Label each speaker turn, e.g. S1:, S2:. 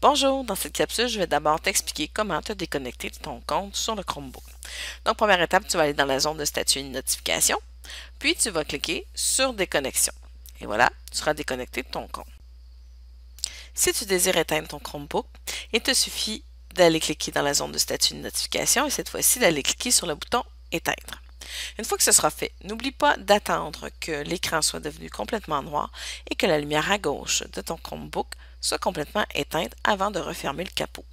S1: Bonjour, dans cette capsule, je vais d'abord t'expliquer comment te déconnecter de ton compte sur le Chromebook.
S2: Donc, première étape, tu vas aller dans la zone de statut et de notification, puis tu vas cliquer sur déconnexion. Et voilà, tu seras déconnecté de ton compte. Si tu désires éteindre ton Chromebook, il te suffit d'aller cliquer dans la zone de statut de notification et cette fois-ci d'aller cliquer sur le bouton éteindre. Une fois que ce sera fait, n'oublie pas d'attendre que l'écran soit devenu complètement noir et que la lumière à gauche de ton Chromebook soit complètement
S1: éteinte avant de refermer le capot.